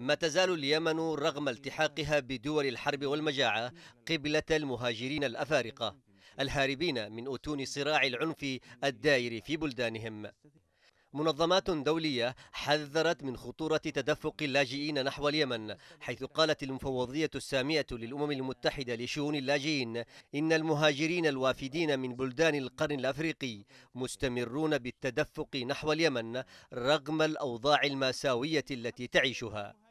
ما تزال اليمن رغم التحاقها بدول الحرب والمجاعة قبلة المهاجرين الأفارقة الهاربين من أتون صراع العنف الدائر في بلدانهم منظمات دولية حذرت من خطورة تدفق اللاجئين نحو اليمن حيث قالت المفوضية السامية للأمم المتحدة لشؤون اللاجئين إن المهاجرين الوافدين من بلدان القرن الأفريقي مستمرون بالتدفق نحو اليمن رغم الأوضاع المأساوية التي تعيشها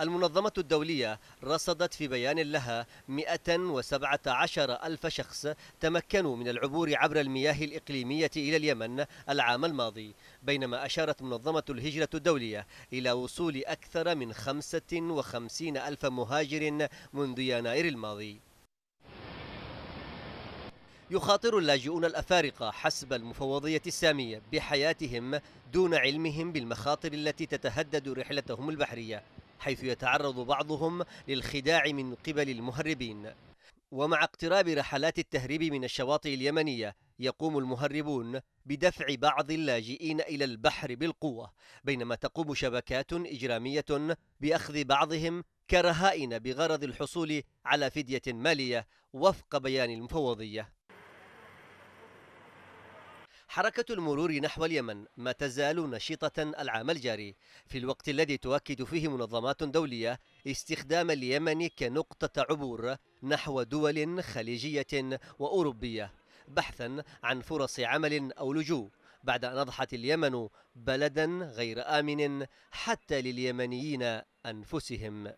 المنظمة الدولية رصدت في بيان لها 117 ألف شخص تمكنوا من العبور عبر المياه الإقليمية إلى اليمن العام الماضي بينما أشارت منظمة الهجرة الدولية إلى وصول أكثر من 55 ألف مهاجر منذ يناير الماضي يخاطر اللاجئون الأفارقة حسب المفوضية السامية بحياتهم دون علمهم بالمخاطر التي تتهدد رحلتهم البحرية حيث يتعرض بعضهم للخداع من قبل المهربين ومع اقتراب رحلات التهريب من الشواطئ اليمنية يقوم المهربون بدفع بعض اللاجئين إلى البحر بالقوة بينما تقوم شبكات إجرامية بأخذ بعضهم كرهائن بغرض الحصول على فدية مالية وفق بيان المفوضية حركة المرور نحو اليمن ما تزال نشيطة العام الجاري في الوقت الذي تؤكد فيه منظمات دولية استخدام اليمن كنقطة عبور نحو دول خليجية وأوروبية بحثا عن فرص عمل أو لجوء بعد أن أضحت اليمن بلدا غير آمن حتى لليمنيين أنفسهم